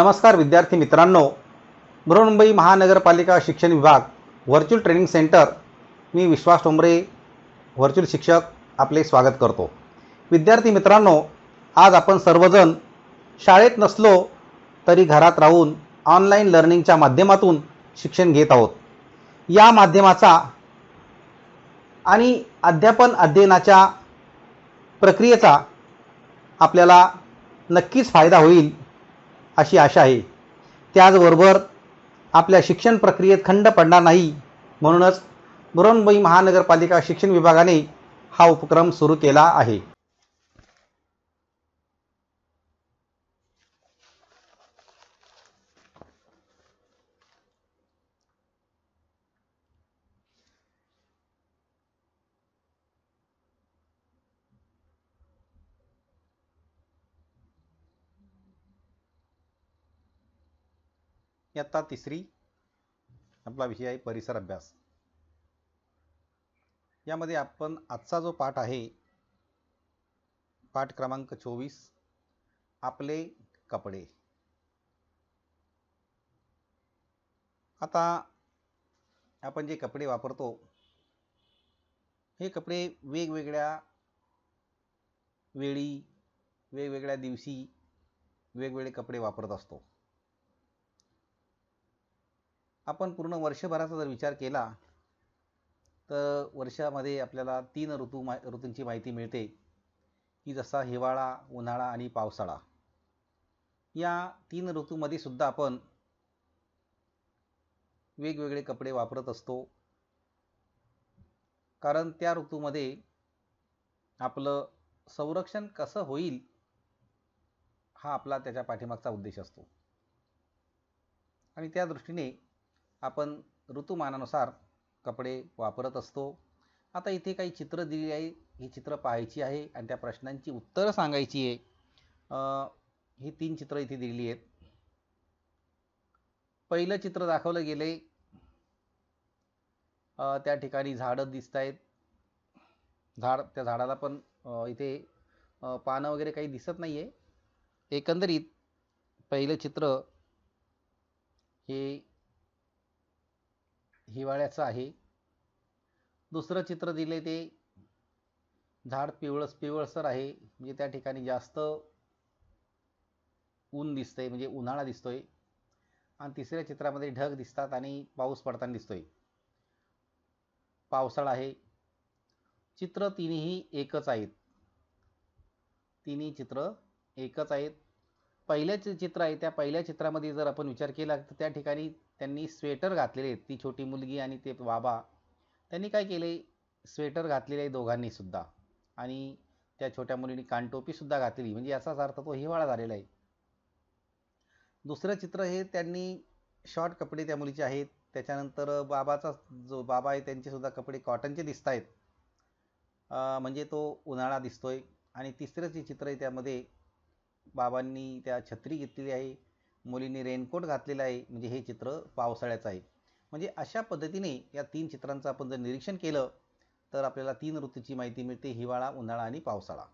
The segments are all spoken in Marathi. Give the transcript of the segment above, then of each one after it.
नमस्कार विद्यार्थी मित्रांनो बृहन्मुंबई महानगरपालिका शिक्षण विभाग व्हर्च्युअल ट्रेनिंग सेंटर मी विश्वास टोंबरे व्हर्च्युअल शिक्षक आपले स्वागत करतो विद्यार्थी मित्रांनो आज आपण सर्वजण शाळेत नसलो तरी घरात राहून ऑनलाईन लर्निंगच्या माध्यमातून शिक्षण घेत आहोत या माध्यमाचा आणि अध्यापन अध्ययनाच्या प्रक्रियेचा आपल्याला नक्कीच फायदा होईल अशी आशा आहे त्याचबरोबर आपल्या शिक्षण प्रक्रियेत खंड पडणार नाही म्हणूनच मुरंबई महानगरपालिका शिक्षण विभागाने हा उपक्रम सुरू केला आहे इयत्ता तिसरी आपला विषय आहे परिसर अभ्यास यामध्ये आपण आजचा जो पाठ आहे पाठ क्रमांक चोवीस आपले कपडे आता आपण जे कपडे वापरतो हे कपडे वेगवेगळ्या वेळी वेगवेगळ्या दिवशी वेगवेगळे कपडे वापरत असतो आपण पूर्ण वर्षभराचा जर विचार केला तर वर्षामध्ये आपल्याला तीन ऋतू मा ऋतूंची माहिती मिळते की जसा हिवाळा उन्हाळा आणि पावसाळा या तीन ऋतूमध्ये सुद्धा आपण वेगवेगळे कपडे वापरत असतो कारण त्या ऋतूमध्ये आपलं संरक्षण कसं होईल हा आपला त्याच्या पाठीमागचा उद्देश असतो आणि त्या दृष्टीने आपण ऋतुमानानुसार कपडे वापरत असतो आता इथे काही चित्र दिली आहे ही चित्र पाहायची आहे आणि त्या प्रश्नांची उत्तरं सांगायची आहे ही तीन चित्र इथे दिली आहेत पहिलं चित्र दाखवलं गेले त्या ठिकाणी झाडं दिसत आहेत झाड त्या झाडाला पण इथे पानं वगैरे काही दिसत नाही आहे एकंदरीत पहिलं चित्र हे हिवाळ्याचं आहे दुसरं चित्र दिले ते झाड पिवळस पिवळसर आहे म्हणजे त्या ठिकाणी जास्त ऊन दिसतंय म्हणजे उन्हाळा दिसतोय आणि तिसऱ्या चित्रामध्ये ढग दिसतात आणि पाऊस पडताना दिसतोय पावसाळा आहे चित्र तिन्ही एकच आहेत तिन्ही चित्र एकच आहेत पहिल्याचं चित्र आहे त्या पहिल्या चित्रामध्ये जर आपण विचार केला तर त्या ठिकाणी त्यांनी स्वेटर घातलेले आहेत ती छोटी मुलगी आणि ते बाबा त्यांनी काय केले स्वेटर घातलेले आहे दोघांनीसुद्धा आणि त्या छोट्या मुलीने कानटोपीसुद्धा घातली म्हणजे याचाच अर्थ तो हिवाळा झालेला आहे दुसरं चित्र हे त्यांनी शॉर्ट कपडे त्या मुलीचे आहेत त्याच्यानंतर बाबाचा जो बाबा आहे त्यांचेसुद्धा कपडे कॉटनचे दिसत आहेत म्हणजे तो उन्हाळा दिसतोय आणि तिसरं जे चित्र आहे त्यामध्ये बाबांनी त्या छत्री घेतलेली आहे मुलींनी रेनकोट घातलेला आहे म्हणजे हे चित्र पावसाळ्याचं आहे म्हणजे अशा पद्धतीने या तीन चित्रांचं आपण जर निरीक्षण केलं तर आपल्याला तीन ऋतूची माहिती मिळते हिवाळा उन्हाळा आणि पावसाळा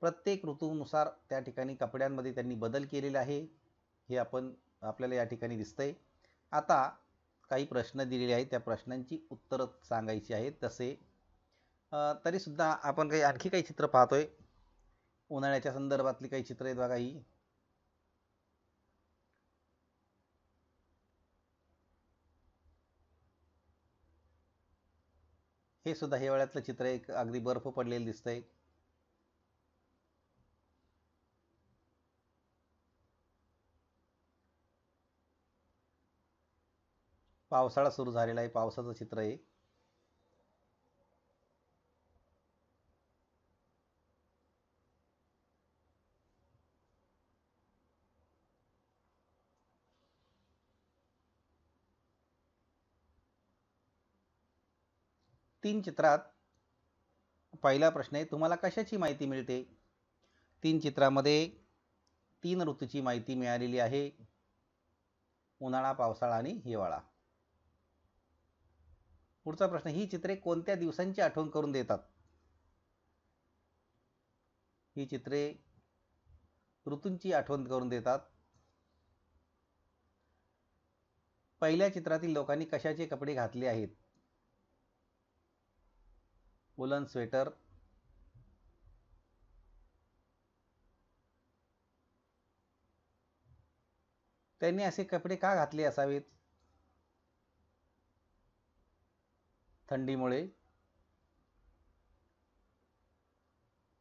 प्रत्येक ऋतूनुसार त्या ठिकाणी कपड्यांमध्ये त्यांनी बदल केलेला आहे हे आपण आपल्याला या ठिकाणी दिसतंय आता काही प्रश्न दिलेले आहेत त्या प्रश्नांची उत्तरं सांगायची आहेत तसे तरीसुद्धा आपण काही आणखी काही चित्र पाहतोय उन्हाळ्याच्या संदर्भातली काही चित्र आहेत बघा ही हे सुद्धा हिवाळ्यातलं चित्र एक अगदी बर्फ पडलेलं दिसतंय पावसाळा सुरू झालेला आहे पावसाचं चित्र आहे तीन चित्रात पहिला प्रश्न आहे तुम्हाला कशाची माहिती मिळते तीन चित्रामध्ये तीन ऋतूची माहिती मिळालेली आहे उन्हाळा पावसाळा आणि हिवाळा पुढचा प्रश्न ही चित्रे कोणत्या दिवसांची आठवण करून देतात ही चित्रे ऋतूंची आठवण करून देतात पहिल्या चित्रातील लोकांनी कशाचे कपडे घातले आहेत वुलन स्वेटर त्यांनी असे कपडे का घातले असावेत थंडीमुळे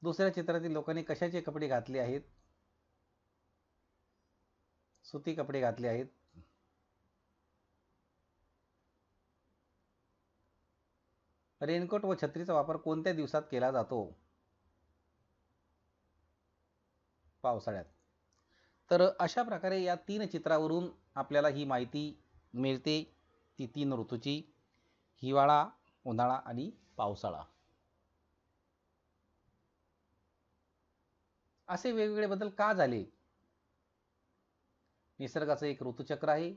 दुसऱ्या चित्रातील लोकांनी कशाचे कपडे घातले आहेत सुती कपडे घातले आहेत रेनकोट व छत्रीचा वापर कोणत्या दिवसात केला जातो पावसाळ्यात तर अशा प्रकारे या तीन चित्रावरून आपल्याला ही माहिती मिळते ती तीन ऋतूची हिवाळा उन्हाळा आणि पावसाळा असे वेगवेगळे बदल का झाले निसर्गाचं एक ऋतुचक्र आहे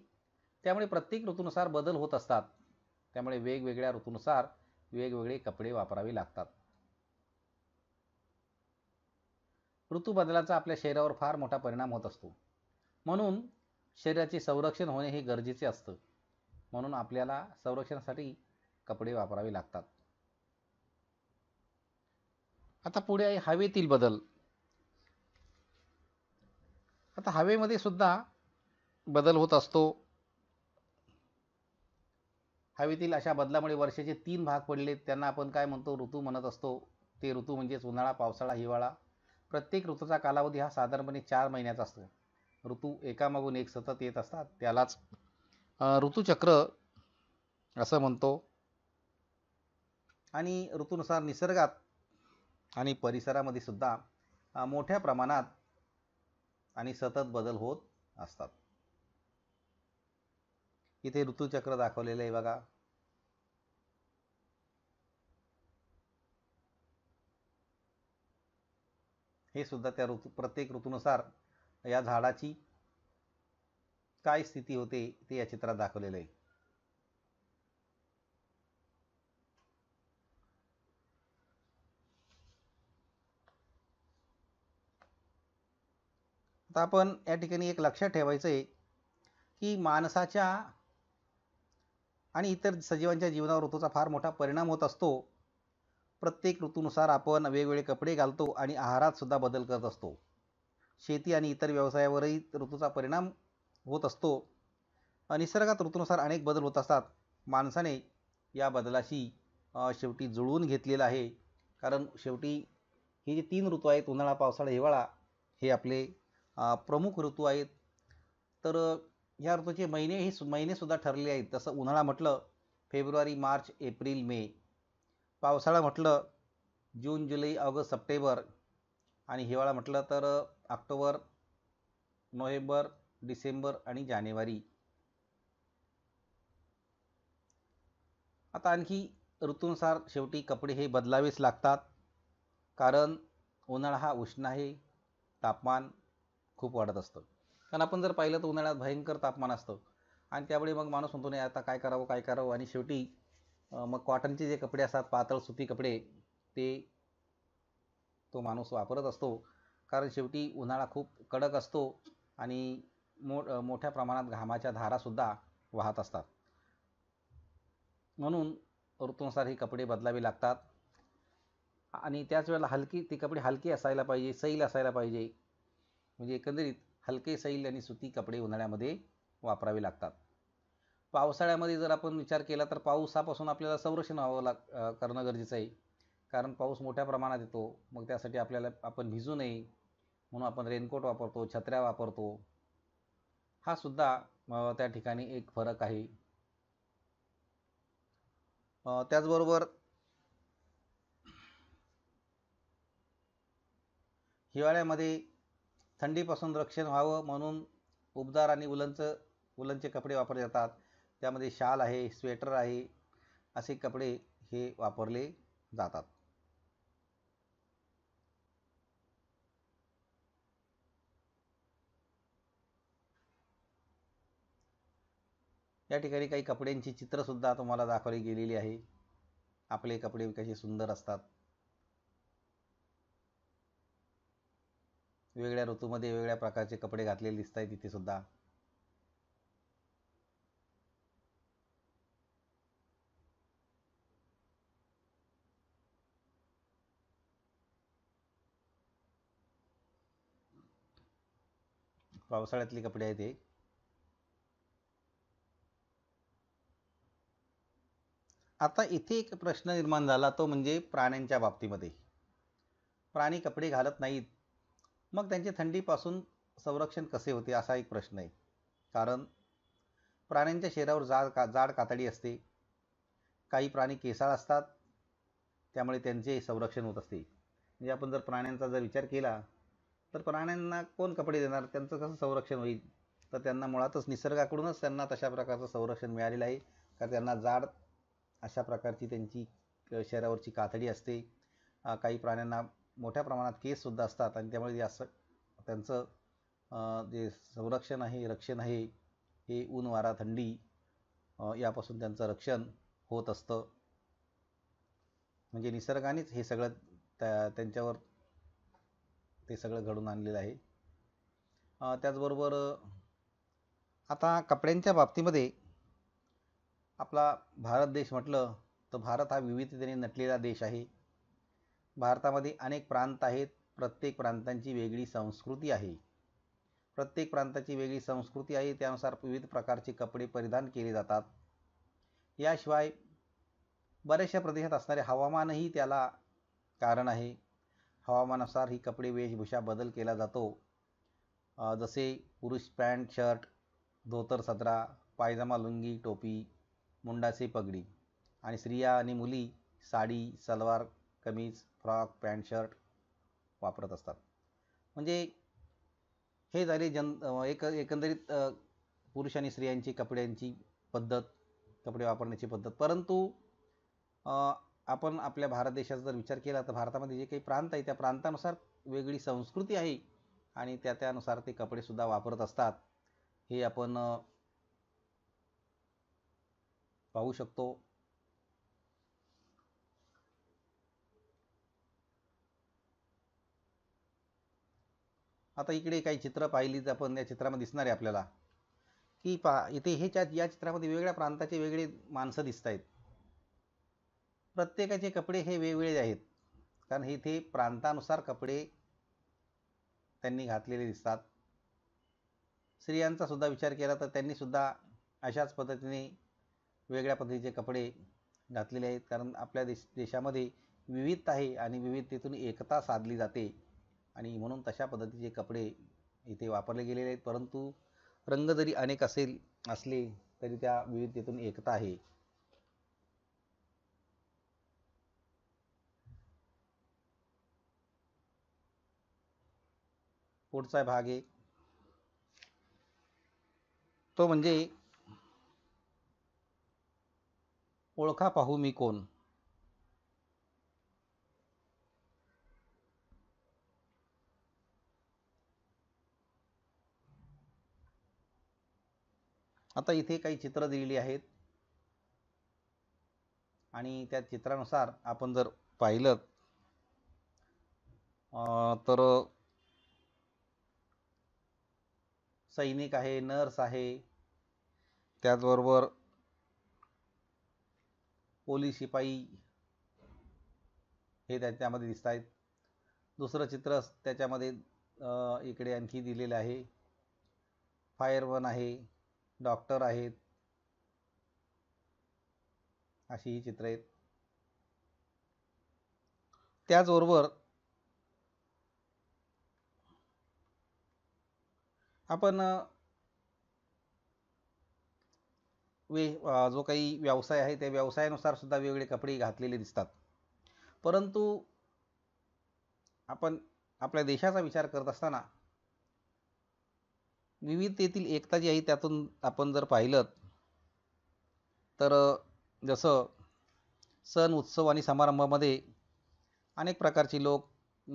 त्यामुळे प्रत्येक ऋतूनुसार बदल होत असतात त्यामुळे वेगवेगळ्या ऋतूनुसार वेगवेगळे कपडे वापरावे लागतात ऋतू बदलाचा आपल्या शरीरावर फार मोठा परिणाम होत असतो म्हणून शरीराचे संरक्षण होणे हे गरजेचे असतं म्हणून आपल्याला संरक्षणासाठी कपडे वापरावे लागतात आता पुढे आहे हवेतील बदल आता हवेमध्ये सुद्धा बदल होत असतो हवेतील अशा बदलामुळे वर्षाचे तीन भाग पडले त्यांना आपण काय म्हणतो ऋतू म्हणत असतो ते ऋतू म्हणजेच उन्हाळा पावसाळा हिवाळा प्रत्येक ऋतूचा कालावधी हा साधारणपणे चार महिन्याचा असतो ऋतू एकामागून एक सतत येत असतात त्यालाच ऋतूचक्र असं म्हणतो आणि ऋतूनुसार निसर्गात आणि परिसरामध्ये सुद्धा मोठ्या प्रमाणात आणि सतत बदल होत असतात इथे ऋतुचक्र दाखवलेलं आहे बघा हे सुद्धा त्या ऋतू प्रत्येक ऋतूनुसार या झाडाची काय स्थिती होते ते या चित्रात दाखवलेलं आहे आता आपण या ठिकाणी एक लक्षात ठेवायचं आहे की माणसाच्या आणि इतर सजीवांच्या जीवनावर ऋतूचा फार मोठा परिणाम होत असतो प्रत्येक ऋतूनुसार आपण वेगवेगळे कपडे घालतो आणि आहारात सुद्धा बदल करत असतो शेती आणि इतर व्यवसायावरही ऋतूचा परिणाम होत असतो निसर्गात ऋतूनुसार अनेक बदल होत असतात माणसाने या बदलाशी शेवटी जुळवून घेतलेलं आहे कारण शेवटी हे जे तीन ऋतू आहेत उन्हाळा पावसाळा हिवाळा हे आपले प्रमुख ऋतू आहेत तर या ऋतूचे महिने ही सु महिनेसुद्धा ठरले आहेत तसं उन्हाळा म्हटलं फेब्रुवारी मार्च एप्रिल मे पावसाळा म्हटलं जून जुलै ऑगस्ट सप्टेंबर आणि हिवाळा म्हटलं तर ऑक्टोबर नोव्हेंबर डिसेंबर आणि जानेवारी आता आणखी ऋतूनुसार शेवटी कपडे हे बदलावेच लागतात कारण उन्हाळा हा उष्ण आहे तापमान खूप वाढत असतं कारण आपण जर पाहिलं तर उन्हाळ्यात भयंकर तापमान असतं आणि त्यावेळी मग माणूस म्हणतो नाही आता काय करावं काय करावं आणि शेवटी मग कॉटनचे जे कपडे असतात पातळ सुती कपडे ते तो माणूस वापरत असतो कारण शेवटी उन्हाळा खूप कडक असतो आणि मो मोठ्या प्रमाणात घामाच्या धारासुद्धा वाहत असतात म्हणून ऋतूनुसार हे कपडे बदलावी लागतात आणि त्याच वेळेला हलकी ती कपडे हलकी असायला पाहिजे सैल असायला पाहिजे म्हणजे एकंदरीत हलके सैल आणि सुती कपडे उन्हाळ्यामध्ये वापरावे लागतात पावसाळ्यामध्ये जर आपण विचार केला तर पावसापासून आपल्याला संरक्षण व्हावं लाग करणं गरजेचं आहे कारण पाऊस मोठ्या प्रमाणात येतो मग त्यासाठी आपल्याला आपण भिजू नये म्हणून आपण रेनकोट वापरतो छत्र्या वापरतो हा सुद्धा त्या ठिकाणी एक फरक आहे त्याचबरोबर हिवाळ्यामध्ये थंडीपासून रक्षण व्हावं म्हणून उबदार आणि उलंचं उलंचे कपडे वापरले जातात त्यामध्ये शाल आहे स्वेटर आहे असे कपडे हे वापरले जातात या ठिकाणी काही कपड्यांची चित्रसुद्धा तुम्हाला दाखवली गेलेली आहे आपले कपडे कसे सुंदर असतात वेगळ्या ऋतूमध्ये वेगळ्या प्रकारचे कपडे घातलेले दिसत आहेत तिथे सुद्धा. पावसाळ्यातले कपडे आहेत हे. आता इथे एक प्रश्न निर्माण झाला तो म्हणजे प्राण्यांच्या बाबतीमध्ये. प्राणी कपडे घालत नाहीत मग त्यांचे थंडीपासून संरक्षण कसे होते असा एक प्रश्न आहे कारण प्राण्यांच्या शरीरावर जाड का जाड कातडी असते काही प्राणी केसाळ असतात त्यामुळे त्यांचे संरक्षण होत असते म्हणजे आपण जर प्राण्यांचा जर विचार केला तर प्राण्यांना कोण कपडे देणार त्यांचं कसं संरक्षण होईल तर त्यांना मुळातच निसर्गाकडूनच त्यांना तशा प्रकारचं संरक्षण मिळालेलं आहे कारण त्यांना जाड अशा प्रकारची त्यांची शरीरावरची कातडी असते काही प्राण्यांना मोठ्या प्रमाणात केससुद्धा असतात आणि त्यामुळे जे असं त्यांचं जे संरक्षण आहे रक्षण आहे हे ऊन वारा थंडी यापासून त्यांचं रक्षण होत असतं म्हणजे निसर्गानेच हे सगळं त्या त्यांच्यावर ते सगळं घडून आणलेलं आहे त्याचबरोबर आता कपड्यांच्या बाबतीमध्ये आपला भारत देश म्हटलं तर भारत हा विविधतेने नटलेला देश आहे भारतामध्ये अनेक प्रांत आहेत प्रत्येक प्रांतांची वेगळी संस्कृती आहे प्रत्येक प्रांताची वेगळी संस्कृती आहे त्यानुसार विविध प्रकारचे कपडे परिधान केले जातात याशिवाय बऱ्याचशा प्रदेशात असणारे हवामानही त्याला कारण आहे हवामानानुसार ही कपडे वेशभूषा बदल केला जातो जसे पुरुष पॅन्ट शर्ट धोतर सदरा पायजामा लुंगी टोपी मुंडाचे पगडी आणि स्त्रिया आणि मुली sari salwar kameez frock pant shirt वापरत असतात म्हणजे हे झाले जन एक एकंदरीत पुरुष आणि स्त्रियांची कपड्यांची पद्धत कपडे वापरण्याची पद्धत परंतु आपण आपल्या भारत देशाचा जर विचार केला तर भारतामध्ये जे काही प्रांत आहे त्या प्रांतानुसार वेगळी संस्कृती आहे आणि त्या त्यानुसार ते सुद्धा वापरत असतात हे आपण पाहू शकतो आता इकडे काही चित्र तर आपण या चित्रामध्ये दिसणार आहे आपल्याला की पा इथे हे च्या या चित्रामध्ये वेगवेगळ्या प्रांताचे वेगळे माणसं दिसत आहेत प्रत्येकाचे कपडे हे वेगवेगळे आहेत कारण इथे प्रांतानुसार कपडे त्यांनी घातलेले दिसतात स्त्रियांचा सुद्धा विचार केला तर त्यांनी सुद्धा अशाच पद्धतीने वेगळ्या पद्धतीचे कपडे घातलेले आहेत कारण आपल्या देश देशामध्ये विविधता आहे आणि विविधतेतून एकता साधली जाते आणि म्हणून तशा पद्धतीचे कपडे इथे वापरले गेलेले आहेत परंतु रंग जरी अनेक असेल असले तरी त्या विविधतेतून एकता आहे पुढचा भाग आहे तो म्हणजे ओळखा पाहू मी कोण आता इथे काही चित्र दिलेली आहेत आणि त्या चित्रानुसार आपण जर पाहिलं तर सैनिक आहे नर्स आहे त्याचबरोबर पोलीस शिपाई हे त्याच्यामध्ये दिसत आहेत दुसरं चित्र त्याच्यामध्ये इकडे आणखी दिलेलं आहे फायर वन आहे डॉक्टर आहेत अशी ही चित्र आहेत त्याचबरोबर आपण वे जो काही व्यवसाय आहे त्या व्यवसायानुसार सुद्धा वेगवेगळे कपडे घातलेले दिसतात परंतु आपण आपल्या देशाचा विचार करत असताना विविधतेतील एकता जी आहे त्यातून आपण जर पाहिलं तर जसं सण उत्सव आणि समारंभामध्ये अनेक प्रकारचे लोक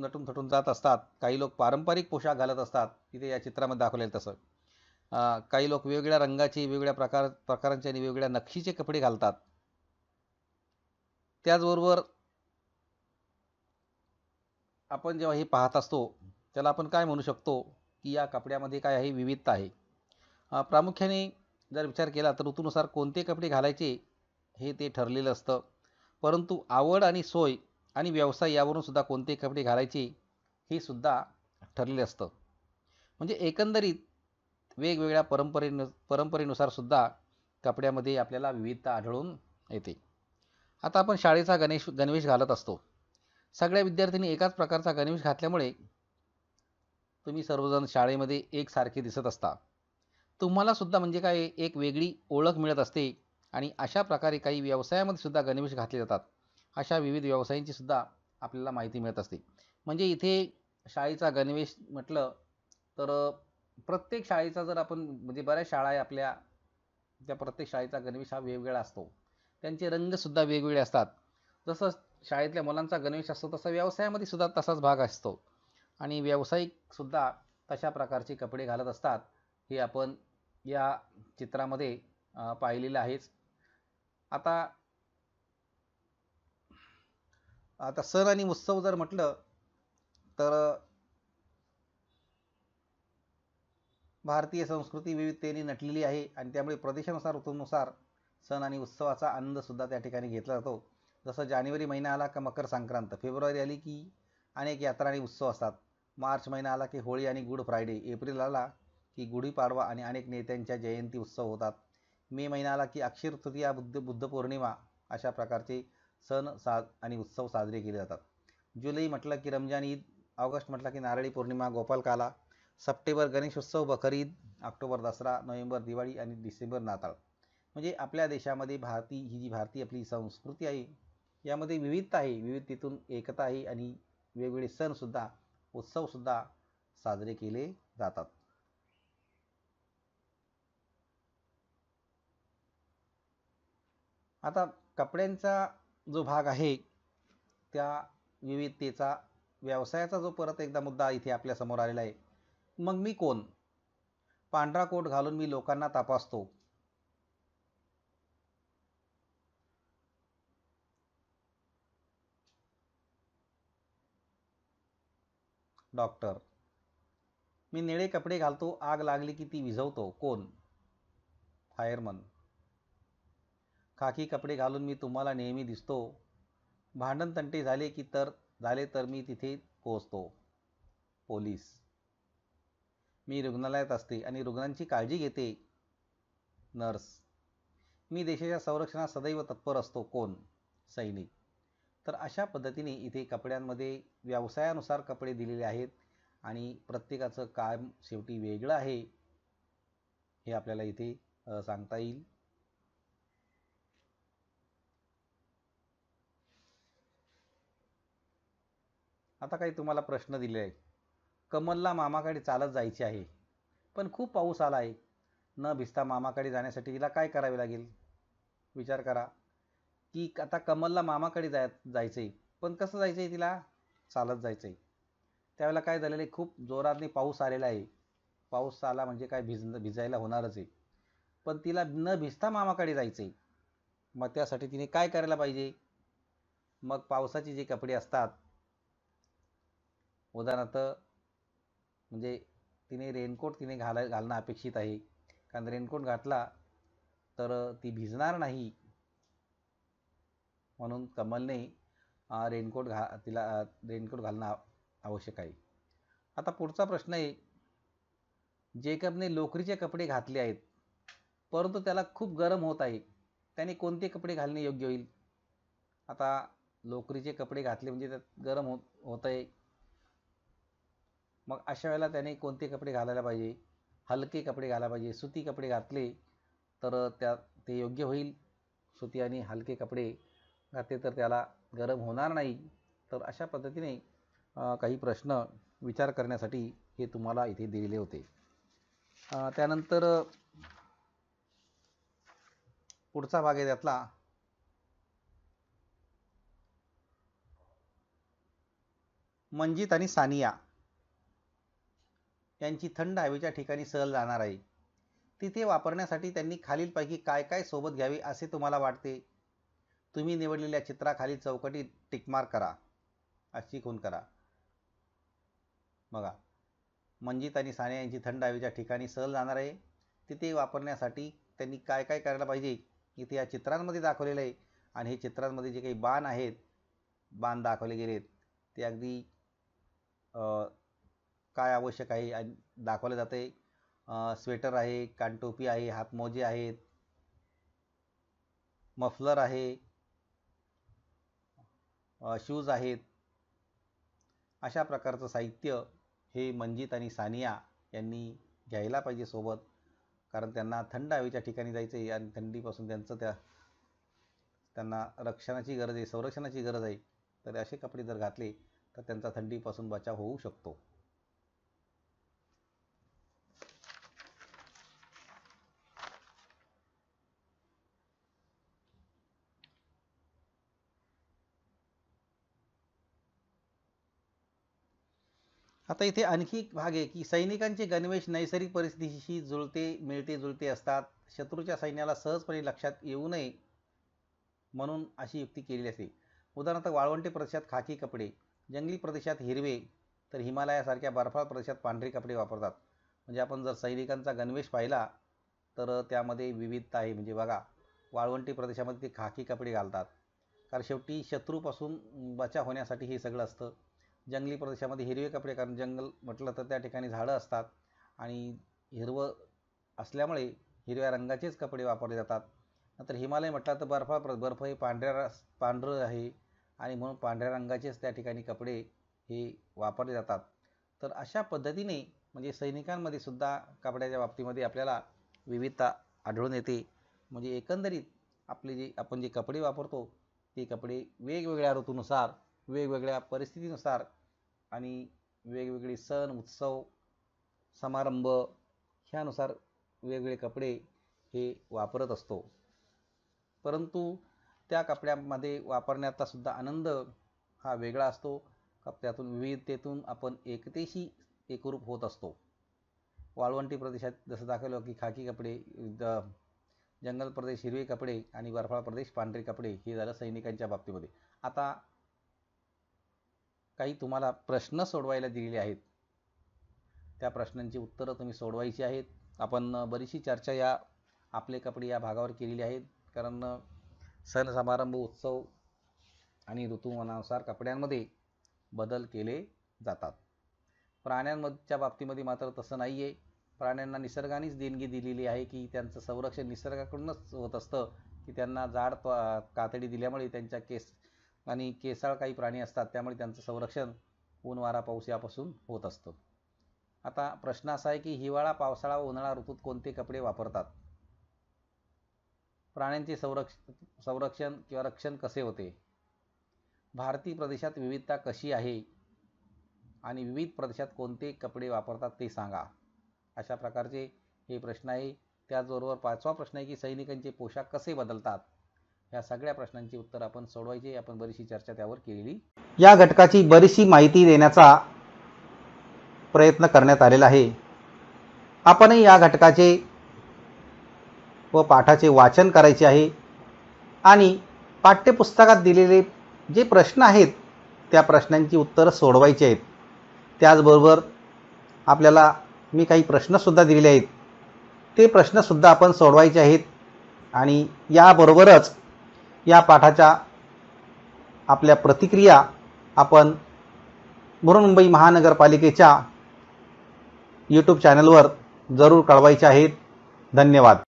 नटून थटून जात असतात काही लोक पारंपरिक पोशाख घालत असतात तिथे या चित्रामध्ये दाखवलेलं तसं काही लोक वेगवेगळ्या रंगाचे वेगवेगळ्या प्रकार प्रकारांचे आणि वेगवेगळ्या नक्षीचे कपडे घालतात त्याचबरोबर आपण जेव्हा हे पाहत असतो त्याला आपण काय म्हणू शकतो की या कपड्यामध्ये काय आहे विविधता आहे प्रामुख्याने जर विचार केला तर ऋतूनुसार कोणते कपडे घालायचे हे ते ठरलेलं असतं परंतु आवड आणि सोय आणि व्यवसाय यावरून सुद्धा कोणते कपडे घालायचे हे सुद्धा ठरलेले असतं म्हणजे एकंदरीत वेगवेगळ्या परंपरेनु परंपरेनुसार सुद्धा कपड्यामध्ये आपल्याला विविधता आढळून येते आता आपण शाळेचा गणेश गणवेश घालत असतो सगळ्या विद्यार्थ्यांनी एकाच प्रकारचा गणवेश घातल्यामुळे तुम्ही सर्वजण शाळेमध्ये एकसारखे दिसत असता तुम्हालासुद्धा म्हणजे काय एक वेगळी ओळख मिळत असते आणि अशा प्रकारे काही व्यवसायामध्ये सुद्धा गणवेश घातले जातात अशा विविध व्यवसायांची सुद्धा आपल्याला माहिती मिळत असते म्हणजे इथे शाळेचा गणवेश म्हटलं तर प्रत्येक शाळेचा जर आपण म्हणजे बऱ्याच शाळा आहे आपल्या त्या प्रत्येक शाळेचा गणवेश हा वेगवेगळा असतो त्यांचे रंगसुद्धा वेगवेगळे असतात जसं शाळेतल्या मुलांचा गणवेश असतो तसा व्यवसायामध्ये सुद्धा तसाच भाग असतो आणि व्यावसायिकसुद्धा तशा प्रकारचे कपडे घालत असतात हे आपण या चित्रामध्ये पाहिलेलं आहेच आता आता सण आणि उत्सव जर म्हटलं तर भारतीय संस्कृती विविधतेने नटलेली आहे आणि त्यामुळे प्रदेशानुसार ऋतूनुसार सण आणि उत्सवाचा आनंदसुद्धा त्या ठिकाणी घेतला जातो जसं जानेवारी महिना आला का मकर संक्रांत फेब्रुवारी आली की अनेक यात्रा आणि उत्सव असतात मार्च महिना आला की होळी आणि गुड फ्रायडे एप्रिल आला की गुढीपाडवा आणि अनेक नेत्यांच्या जयंती उत्सव होतात मे महिना आला की अक्षर तृतीया बुद्ध बुद्ध पौर्णिमा अशा प्रकारचे सण सा आणि उत्सव साजरे केले जातात जुलै म्हटलं की रमजान ईद ऑगस्ट म्हटलं की Narali Purnima Gopalkala September Ganeshotsav Bakr Eid October Dussehra November Diwali आणि डिसेंबर नाताळ म्हणजे आपल्या देशामध्ये भारती ही जी भारतीय आपली संस्कृती आहे यामध्ये विविधता आहे विविधतेतून एकता आहे आणि वेगवेगळे सणसुद्धा सुद्धा साजरे केले जातात आता कपड्यांचा जो भाग आहे त्या विविधतेचा व्यवसायाचा जो परत एकदा मुद्दा इथे आपल्यासमोर आलेला आहे मग मी कोण पांढरा कोट घालून मी लोकांना तपासतो डॉक्टर मी निळे कपडे घालतो आग लागली की ती विझवतो कोण फायरमन खाकी कपडे घालून मी तुम्हाला नेहमी दिसतो भांडण तंटे झाले की तर झाले तर मी तिथे पोहोचतो पोलीस मी रुग्णालयात असते आणि रुग्णांची काळजी घेते नर्स मी देशाच्या संरक्षणात सदैव तत्पर असतो कोण सैनिक तर अशा पद्धतीने इथे कपड्यांमध्ये व्यवसायानुसार कपडे दिलेले आहेत आणि प्रत्येकाचं काम शेवटी वेगळं आहे हे आपल्याला इथे सांगता येईल आता काही तुम्हाला प्रश्न दिले आहे कमलला मामाकडे चालत जायचे आहे पण खूप पाऊस आला आहे न भिजता मामाकडे जाण्यासाठी तिला काय करावे लागेल विचार करा की आता कमलला मामाकडे जाय जायचंय पण कसं जायचं आहे तिला चालत जायचं आहे त्यावेळेला काय झालेलं आहे खूप जोरातने पाऊस आलेला आहे पाऊस आला म्हणजे काय भिज भिजायला होणारच आहे पण तिला न भिजता मामाकडे जायचं आहे मग त्यासाठी तिने काय करायला पाहिजे मग पावसाचे जे कपडे असतात उदाहरणार्थ म्हणजे तिने रेनकोट तिने घाला घालणं अपेक्षित आहे कारण रेनकोट घातला तर ती भिजणार नाही म्हणून कमलने रेनकोट घा तिला रेनकोट घालणं आवश्यक आहे आता पुढचा प्रश्न आहे जेकबने लोकरीचे कपडे घातले आहेत परंतु त्याला खूप गरम होत आहे त्याने कोणते कपडे घालणे योग्य होईल आता लोकरीचे कपडे घातले म्हणजे त्यात गरम होत होत आहे मग अशा वेळेला त्याने कोणते कपडे घालायला पाहिजे हलके कपडे घालायला पाहिजे सुती कपडे घातले तर त्या ते योग्य होईल सुती आणि हलके कपडे घातले तर त्याला गरम होणार नाही तर अशा पद्धतीने काही प्रश्न विचार करण्यासाठी हे तुम्हाला इथे दिलेले होते त्यानंतर पुढचा भाग आहे त्यातला मंजित आणि सानिया यांची थंड हवेच्या ठिकाणी सहल जाणार आहे तिथे वापरण्यासाठी त्यांनी खालीलपैकी काय काय सोबत घ्यावे असे तुम्हाला वाटते तुम्ही निवडलेल्या चित्राखाली चौकटीत टिकमार करा अशी खून करा बघा मंजित आणि साने यांची थंड हवेच्या ठिकाणी सहल जाणार आहे तिथे वापरण्यासाठी त्यांनी काय काय करायला पाहिजे इथे या चित्रांमध्ये दाखवलेलं आहे आणि हे चित्रांमध्ये जे काही बाण आहेत बाण दाखवले गेलेत ते अगदी काय आवश्यक आहे आणि दाखवले जाते स्वेटर आहे कानटोपी आहे हातमोजे आहेत मफलर आहे शूज आहेत अशा प्रकारचं साहित्य हे मंजित आणि सानिया यांनी घ्यायला पाहिजे सोबत कारण त्यांना थंड हवेच्या ठिकाणी जायचं आहे आणि थंडीपासून त्यांचं त्या त्यांना रक्षणाची गरज आहे संरक्षणाची गरज आहे तर असे कपडे जर घातले तर त्यांचा थंडीपासून बचाव होऊ शकतो आता इथे आणखी एक भाग आहे की सैनिकांचे गणवेश नैसर्गिक परिस्थितीशी जुळते मिळते जुळते असतात शत्रूच्या सैन्याला सहजपणे लक्षात येऊ नये म्हणून अशी युक्ती केलेली असते उदाहरणार्थ वाळवंटी प्रदेशात खाकी कपडे जंगली प्रदेशात हिरवे तर हिमालयासारख्या बर्फाळ प्रदेशात पांढरे कपडे वापरतात म्हणजे आपण जर सैनिकांचा गणवेश पाहिला तर त्यामध्ये विविधता आहे म्हणजे बघा वाळवंटी प्रदेशामध्ये ते खाकी कपडे घालतात कारण शेवटी शत्रूपासून बचाव होण्यासाठी हे सगळं असतं जंगली प्रदेशामध्ये हिरवे कपडे कारण जंगल म्हटलं तर त्या ठिकाणी झाडं असतात आणि हिरवं असल्यामुळे हिरव्या रंगाचेच कपडे वापरले जातात नंतर हिमालय म्हटलं तर बर्फा प्र बर्फ हे पांढऱ्या रस पांढरं आहे आणि म्हणून पांढऱ्या रंगाचेच त्या ठिकाणी कपडे हे वापरले जातात तर अशा पद्धतीने म्हणजे सैनिकांमध्ये सुद्धा कपड्याच्या बाबतीमध्ये आपल्याला विविधता आढळून येते म्हणजे एकंदरीत आपले जे आपण जे कपडे वापरतो ते कपडे वेगवेगळ्या ऋतूनुसार वेगवेगळ्या परिस्थितीनुसार आणि वेगवेगळे सण उत्सव समारंभ ह्यानुसार वेगवेगळे कपडे हे वापरत असतो परंतु त्या कपड्यांमध्ये वापरण्याचा सुद्धा आनंद हा वेगळा असतो कपड्यातून विविधतेतून आपण एकतेशी एकरूप होत असतो वाळवंटी प्रदेशात जसं दाखवलं की खाकी कपडे द जंगल प्रदेश हिरवे कपडे आणि बर्फाळ प्रदेश पांढरे कपडे हे झालं सैनिकांच्या बाबतीमध्ये आता काही तुम्हाला प्रश्न सोडवायला दिलेले आहेत त्या प्रश्नांची उत्तरं तुम्ही सोडवायची आहेत आपण बरीचशी चर्चा या आपले कपडे या भागावर केलेली आहेत कारण सण समारंभ उत्सव आणि ऋतुमानानुसार कपड्यांमध्ये बदल केले जातात प्राण्यांमधच्या बाबतीमध्ये मात्र तसं नाही आहे प्राण्यांना निसर्गानेच देणगी दिलेली आहे की त्यांचं संरक्षण निसर्गाकडूनच होत असतं की त्यांना जाड कातडी दिल्यामुळे त्यांच्या केस आणि केसाळ काही प्राणी असतात त्यामुळे त्यांचं संरक्षण ऊन वारा पाऊस यापासून होत असतो आता प्रश्न असा आहे की हिवाळा पावसाळा व उन्हाळा ऋतूत कोणते कपडे वापरतात प्राण्यांचे संरक्ष संरक्षण किंवा रक्षण कसे होते भारतीय प्रदेशात विविधता कशी आहे आणि विविध प्रदेशात कोणते कपडे वापरतात ते सांगा अशा प्रकारचे हे प्रश्न आहे त्याचबरोबर पाचवा प्रश्न आहे की सैनिकांचे पोशाख कसे बदलतात या सगळ्या प्रश्नांची उत्तर आपण सोडवायची आपण बरीचशी चर्चा त्यावर केलेली या घटकाची बरीचशी माहिती देण्याचा प्रयत्न करण्यात आलेला आहे आपणही या घटकाचे व पाठाचे वाचन करायचे आहे आणि पाठ्यपुस्तकात दिलेले जे प्रश्न आहेत त्या प्रश्नांची उत्तरं सोडवायची आहेत त्याचबरोबर आपल्याला मी काही प्रश्नसुद्धा दिलेले आहेत ते प्रश्नसुद्धा आपण सोडवायचे आहेत आणि याबरोबरच या पाठाच्या आपल्या प्रतिक्रिया आपण मुंबई महानगरपालिकेच्या यूट्यूब चॅनलवर जरूर कळवायच्या आहेत धन्यवाद